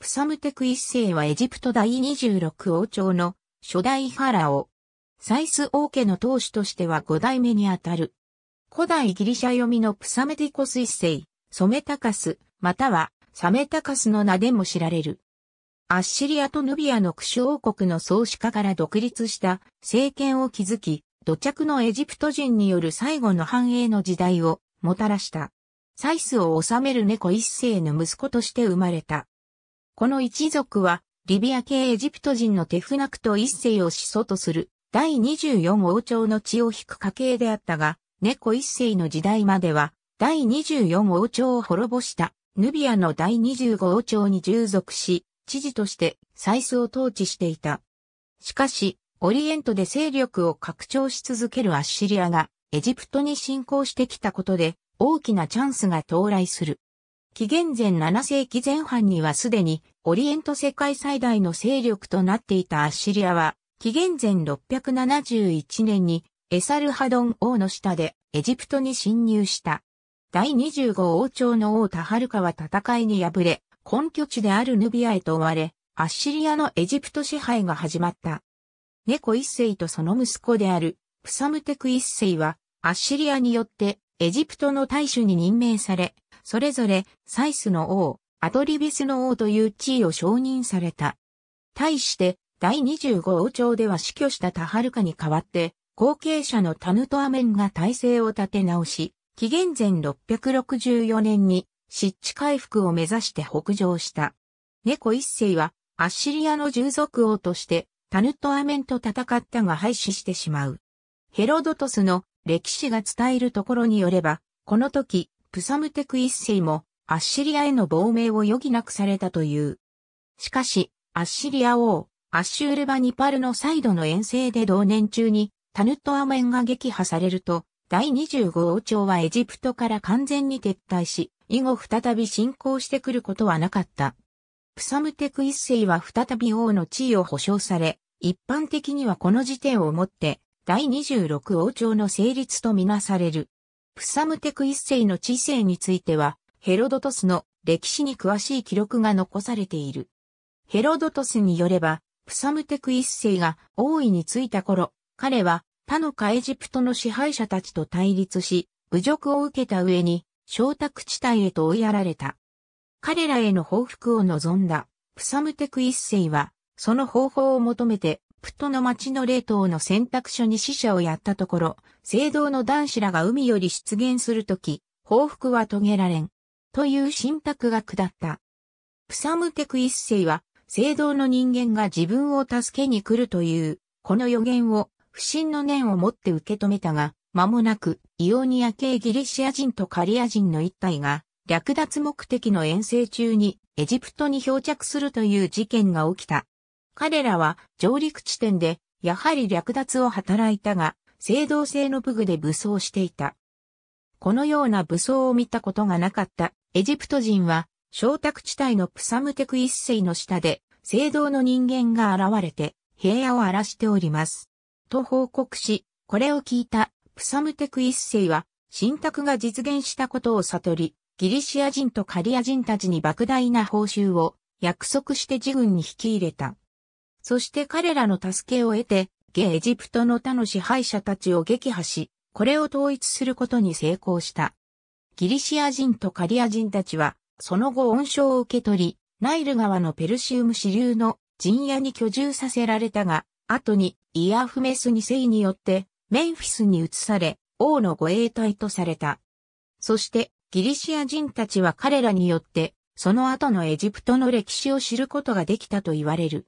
プサムテク一世はエジプト第26王朝の初代ファラオ。サイス王家の当主としては五代目にあたる。古代ギリシャ読みのプサメティコス一世、ソメタカス、またはサメタカスの名でも知られる。アッシリアとヌビアのクシュ王国の創始家から独立した政権を築き、土着のエジプト人による最後の繁栄の時代をもたらした。サイスを治める猫一世の息子として生まれた。この一族は、リビア系エジプト人のテフナクト一世を始祖とする第24王朝の血を引く家系であったが、猫一世の時代までは、第24王朝を滅ぼしたヌビアの第25王朝に従属し、知事として祭スを統治していた。しかし、オリエントで勢力を拡張し続けるアッシリアがエジプトに侵攻してきたことで大きなチャンスが到来する。紀元前7世紀前半にはすでにオリエント世界最大の勢力となっていたアッシリアは、紀元前671年にエサルハドン王の下でエジプトに侵入した。第25王朝の王タハルカは戦いに敗れ、根拠地であるヌビアへと追われ、アッシリアのエジプト支配が始まった。猫一世とその息子であるプサムテク一世は、アッシリアによってエジプトの大主に任命され、それぞれサイスの王、アドリビスの王という地位を承認された。対して、第25王朝では死去したタハルカに代わって、後継者のタヌトアメンが体制を立て直し、紀元前664年に湿地回復を目指して北上した。猫一世はアッシリアの従属王としてタヌトアメンと戦ったが廃止してしまう。ヘロドトスの歴史が伝えるところによれば、この時、プサムテク一世もアッシリアへの亡命を余儀なくされたという。しかし、アッシリア王、アッシュールバニパルの再度の遠征で同年中に、タヌットアメンが撃破されると、第25王朝はエジプトから完全に撤退し、以後再び侵攻してくることはなかった。プサムテク一世は再び王の地位を保障され、一般的にはこの時点をもって、第26王朝の成立とみなされる。プサムテク一世の知性については、ヘロドトスの歴史に詳しい記録が残されている。ヘロドトスによれば、プサムテク一世が王位についた頃、彼は他のカエジプトの支配者たちと対立し、侮辱を受けた上に、小宅地帯へと追いやられた。彼らへの報復を望んだ、プサムテク一世は、その方法を求めて、プトの町の霊島の選択所に死者をやったところ、聖堂の男子らが海より出現するとき、報復は遂げられん。という信託が下った。プサムテク一世は、聖堂の人間が自分を助けに来るという、この予言を、不信の念を持って受け止めたが、間もなく、イオニア系ギリシア人とカリア人の一体が、略奪目的の遠征中に、エジプトに漂着するという事件が起きた。彼らは、上陸地点で、やはり略奪を働いたが、聖堂制の武具で武装していた。このような武装を見たことがなかったエジプト人は、小宅地帯のプサムテク一世の下で、聖堂の人間が現れて、平野を荒らしております。と報告し、これを聞いたプサムテク一世は、信託が実現したことを悟り、ギリシア人とカリア人たちに莫大な報酬を約束して自軍に引き入れた。そして彼らの助けを得て、下エジプトの他の支配者たちを撃破し、これを統一することに成功した。ギリシア人とカリア人たちは、その後恩賞を受け取り、ナイル川のペルシウム支流の陣屋に居住させられたが、後にイアフメス2世によってメンフィスに移され、王の護衛隊とされた。そしてギリシア人たちは彼らによって、その後のエジプトの歴史を知ることができたと言われる。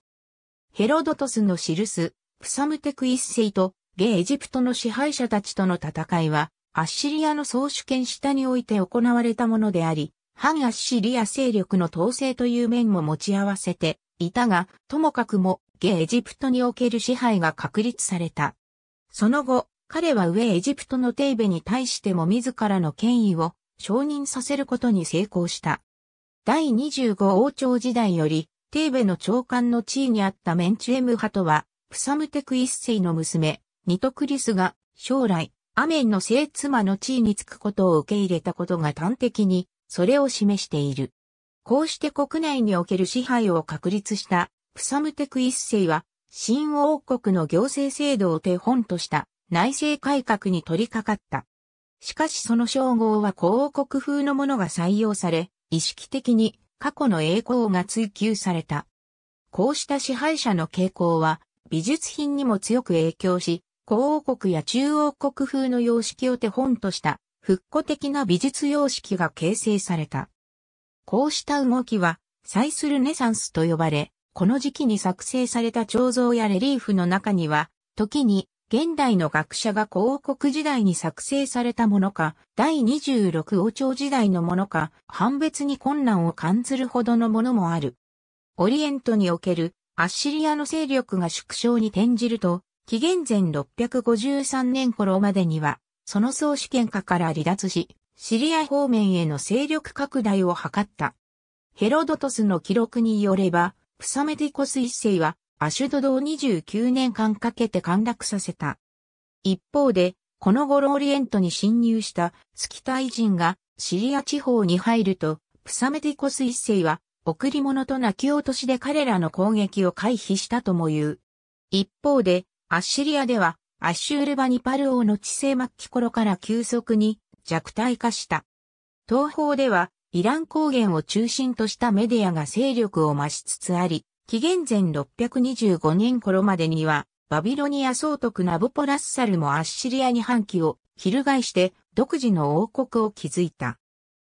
ヘロドトスの記す、プサムテク一世とゲエジプトの支配者たちとの戦いは、アッシリアの総主権下において行われたものであり、反アッシリア勢力の統制という面も持ち合わせていたが、ともかくも、ゲエジプトにおける支配が確立された。その後、彼は上エジプトのテイベに対しても自らの権威を承認させることに成功した。第25王朝時代より、テイベの長官の地位にあったメンチュエム派とは、プサムテク一世の娘、ニトクリスが将来、アメンの聖妻の地位につくことを受け入れたことが端的に、それを示している。こうして国内における支配を確立したプサムテク一世は、新王国の行政制度を手本とした内政改革に取り掛かった。しかしその称号は皇王国風のものが採用され、意識的に過去の栄光が追求された。こうした支配者の傾向は美術品にも強く影響し、皇王国や中央国風の様式を手本とした復古的な美術様式が形成された。こうした動きは、再するネサンスと呼ばれ、この時期に作成された彫像やレリーフの中には、時に現代の学者が王国時代に作成されたものか、第26王朝時代のものか、判別に困難を感じるほどのものもある。オリエントにおけるアッシリアの勢力が縮小に転じると、紀元前653年頃までには、その総主権下から離脱し、シリア方面への勢力拡大を図った。ヘロドトスの記録によれば、プサメティコス一世は、アシュドドを29年間かけて陥落させた。一方で、この頃オリエントに侵入したスキタイ人がシリア地方に入ると、プサメティコス一世は、贈り物と泣き落としで彼らの攻撃を回避したとも言う。一方で、アッシリアでは、アッシュールバニパル王の治世末期頃から急速に弱体化した。東方では、イラン高原を中心としたメディアが勢力を増しつつあり、紀元前625年頃までには、バビロニア総督ナボポラッサルもアッシリアに反旗を翻して独自の王国を築いた。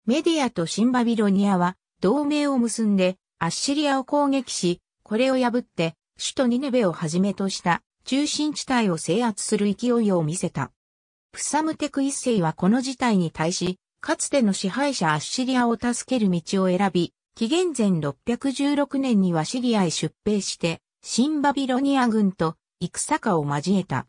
メディアと新バビロニアは同盟を結んでアッシリアを攻撃し、これを破って首都ニネベをはじめとした中心地帯を制圧する勢いを見せた。プサムテク一世はこの事態に対し、かつての支配者アッシリアを助ける道を選び、紀元前616年にはシリアへ出兵して、新バビロニア軍と戦火を交えた。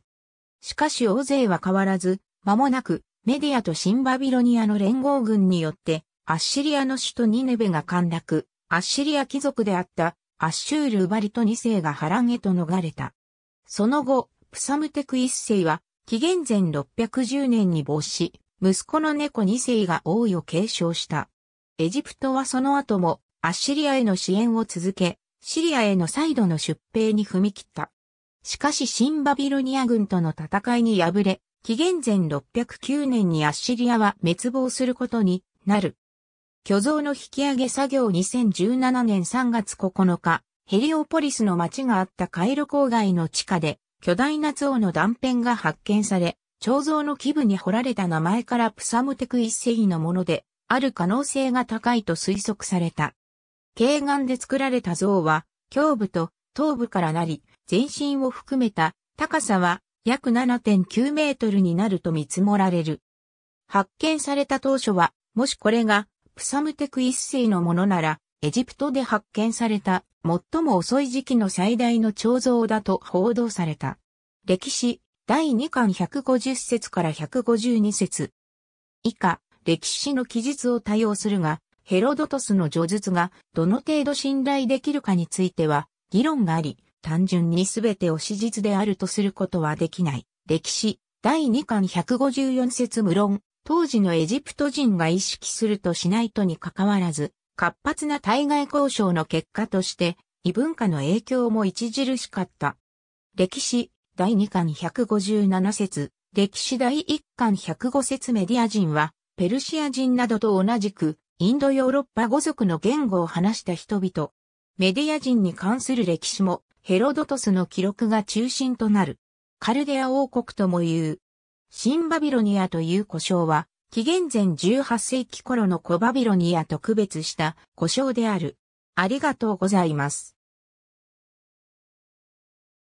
しかし大勢は変わらず、間もなくメディアと新バビロニアの連合軍によって、アッシリアの首都ニネベが陥落、アッシリア貴族であったアッシュール・ウバリト2世が波乱へと逃れた。その後、プサムテク一世は、紀元前610年に没し、息子の猫二世が王位を継承した。エジプトはその後も、アッシリアへの支援を続け、シリアへの再度の出兵に踏み切った。しかし新バビロニア軍との戦いに敗れ、紀元前609年にアッシリアは滅亡することになる。巨像の引き上げ作業2017年3月9日、ヘリオポリスの町があったカイロ郊外の地下で、巨大な像の断片が発見され、彫像の基部に彫られた名前からプサムテク一世のもので、ある可能性が高いと推測された。軽眼で作られた像は、胸部と頭部からなり、全身を含めた高さは約7.9メートルになると見積もられる。発見された当初は、もしこれがプサムテク一世のものなら、エジプトで発見された最も遅い時期の最大の彫像だと報道された。歴史、第2巻150節から152節。以下、歴史の記述を多用するが、ヘロドトスの叙述がどの程度信頼できるかについては議論があり、単純に全てを史実であるとすることはできない。歴史、第2巻154節無論、当時のエジプト人が意識するとしないとにかかわらず、活発な対外交渉の結果として、異文化の影響も著しかった。歴史、第2巻157節、歴史第1巻105節メディア人は、ペルシア人などと同じく、インドヨーロッパ語族の言語を話した人々。メディア人に関する歴史も、ヘロドトスの記録が中心となる。カルデア王国とも言う。シンバビロニアという呼称は、紀元前18世紀頃の古バビロニアと区別した故障である。ありがとうございます。